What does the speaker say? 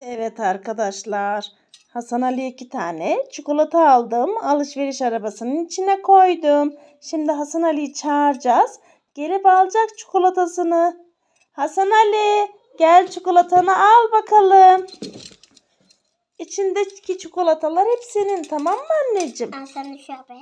Evet arkadaşlar. Hasan Ali iki tane çikolata aldım. Alışveriş arabasının içine koydum. Şimdi Hasan Ali'yi çağıracağız. Gelip alacak çikolatasını. Hasan Ali gel çikolatanı al bakalım. İçindeki çikolatalar hep senin tamam mı anneciğim? Ben sana şöyle